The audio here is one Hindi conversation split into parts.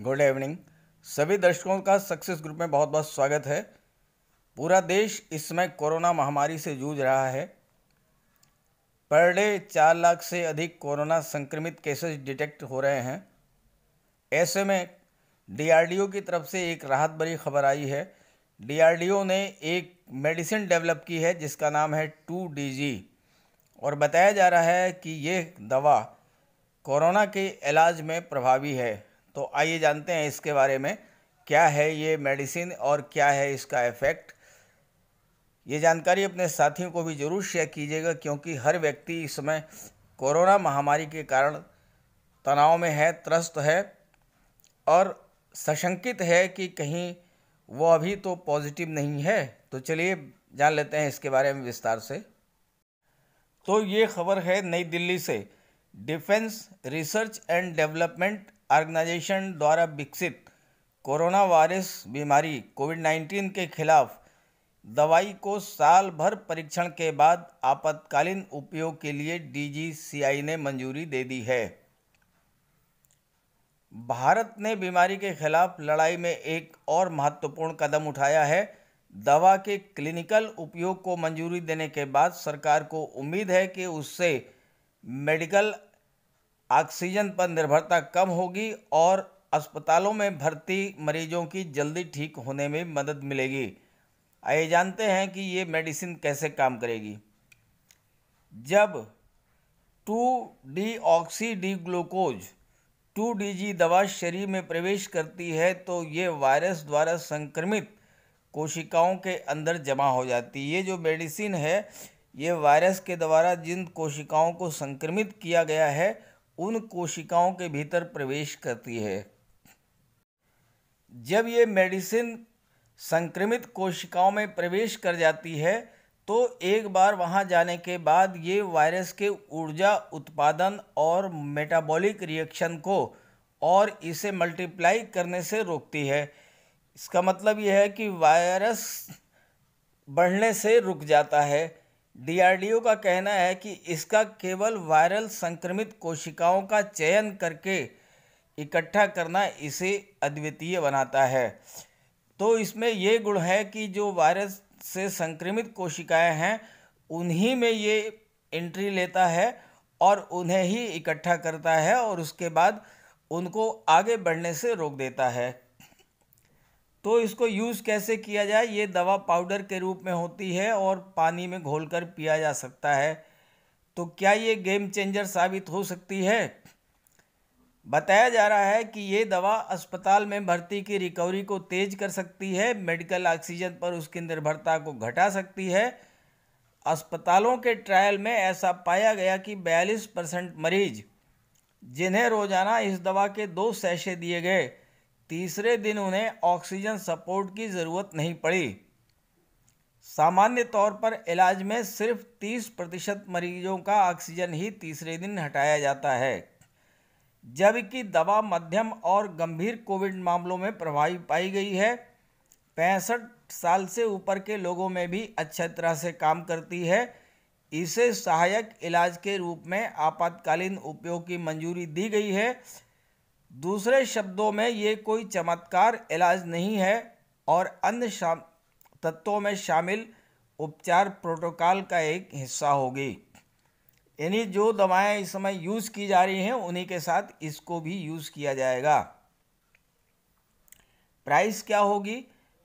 गुड इवनिंग सभी दर्शकों का सक्सेस ग्रुप में बहुत बहुत स्वागत है पूरा देश इस समय कोरोना महामारी से जूझ रहा है पर डे चार लाख से अधिक कोरोना संक्रमित केसेस डिटेक्ट हो रहे हैं ऐसे में डीआरडीओ की तरफ से एक राहत भरी खबर आई है डीआरडीओ ने एक मेडिसिन डेवलप की है जिसका नाम है टू डी और बताया जा रहा है कि ये दवा कोरोना के इलाज में प्रभावी है तो आइए जानते हैं इसके बारे में क्या है ये मेडिसिन और क्या है इसका इफ़ेक्ट ये जानकारी अपने साथियों को भी ज़रूर शेयर कीजिएगा क्योंकि हर व्यक्ति इस समय कोरोना महामारी के कारण तनाव में है त्रस्त है और सशंकित है कि कहीं वो अभी तो पॉजिटिव नहीं है तो चलिए जान लेते हैं इसके बारे में विस्तार से तो ये खबर है नई दिल्ली से defence research and development organisation द्वारा विकसित कोरोना वायरस बीमारी कोविड 19 के खिलाफ दवाई को साल भर परीक्षण के बाद आपातकालीन उपयोग के लिए डीजीसीआई ने मंजूरी दे दी है भारत ने बीमारी के खिलाफ लड़ाई में एक और महत्वपूर्ण कदम उठाया है दवा के क्लिनिकल उपयोग को मंजूरी देने के बाद सरकार को उम्मीद है कि उससे मेडिकल ऑक्सीजन पर निर्भरता कम होगी और अस्पतालों में भर्ती मरीजों की जल्दी ठीक होने में मदद मिलेगी आइए जानते हैं कि ये मेडिसिन कैसे काम करेगी जब two deoxy D glucose two D G दवा शरीर में प्रवेश करती है तो ये वायरस द्वारा संक्रमित कोशिकाओं के अंदर जमा हो जाती है ये जो मेडिसिन है ये वायरस के द्वारा जिन कोशिकाओं को संक्रमित किया गया है उन कोशिकाओं के भीतर प्रवेश करती है जब ये मेडिसिन संक्रमित कोशिकाओं में प्रवेश कर जाती है तो एक बार वहाँ जाने के बाद ये वायरस के ऊर्जा उत्पादन और मेटाबॉलिक रिएक्शन को और इसे मल्टीप्लाई करने से रोकती है इसका मतलब यह है कि वायरस बढ़ने से रुक जाता है डीआरडीओ का कहना है कि इसका केवल वायरल संक्रमित कोशिकाओं का चयन करके इकट्ठा करना इसे अद्वितीय बनाता है तो इसमें ये गुण है कि जो वायरस से संक्रमित कोशिकाएं हैं उन्हीं में ये एंट्री लेता है और उन्हें ही इकट्ठा करता है और उसके बाद उनको आगे बढ़ने से रोक देता है तो इसको यूज़ कैसे किया जाए ये दवा पाउडर के रूप में होती है और पानी में घोल कर पिया जा सकता है तो क्या ये गेम चेंजर साबित हो सकती है बताया जा रहा है कि ये दवा अस्पताल में भर्ती की रिकवरी को तेज कर सकती है मेडिकल ऑक्सीजन पर उसकी निर्भरता को घटा सकती है अस्पतालों के ट्रायल में ऐसा पाया गया कि 42 परसेंट मरीज जिन्हें रोज़ाना इस दवा के दो सैशे दिए गए तीसरे दिन उन्हें ऑक्सीजन सपोर्ट की ज़रूरत नहीं पड़ी सामान्य तौर पर इलाज में सिर्फ 30 प्रतिशत मरीजों का ऑक्सीजन ही तीसरे दिन हटाया जाता है जबकि दवा मध्यम और गंभीर कोविड मामलों में प्रभावी पाई गई है पैंसठ साल से ऊपर के लोगों में भी अच्छी तरह से काम करती है इसे सहायक इलाज के रूप में आपातकालीन उपयोग की मंजूरी दी गई है दूसरे शब्दों में ये कोई चमत्कार इलाज नहीं है और अन्य तत्वों में शामिल उपचार प्रोटोकॉल का एक हिस्सा होगी यानी जो दवाएं इस समय यूज़ की जा रही हैं उन्हीं के साथ इसको भी यूज़ किया जाएगा प्राइस क्या होगी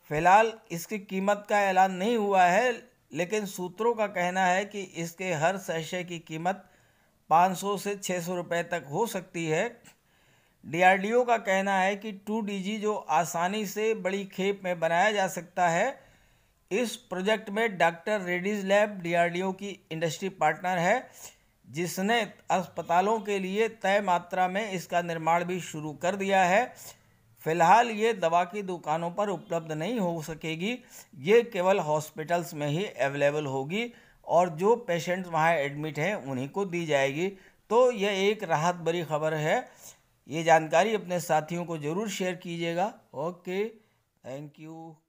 फिलहाल इसकी कीमत का ऐलान नहीं हुआ है लेकिन सूत्रों का कहना है कि इसके हर सैशे की कीमत 500 से 600 रुपए तक हो सकती है डीआरडीओ का कहना है कि टू डी जो आसानी से बड़ी खेप में बनाया जा सकता है इस प्रोजेक्ट में डॉक्टर रेडीज लैब डीआरडीओ की इंडस्ट्री पार्टनर है जिसने अस्पतालों के लिए तय मात्रा में इसका निर्माण भी शुरू कर दिया है फिलहाल ये दवा की दुकानों पर उपलब्ध नहीं हो सकेगी ये केवल हॉस्पिटल्स में ही अवेलेबल होगी और जो पेशेंट्स वहाँ एडमिट हैं उन्हीं को दी जाएगी तो यह एक राहत भरी खबर है ये जानकारी अपने साथियों को ज़रूर शेयर कीजिएगा ओके थैंक यू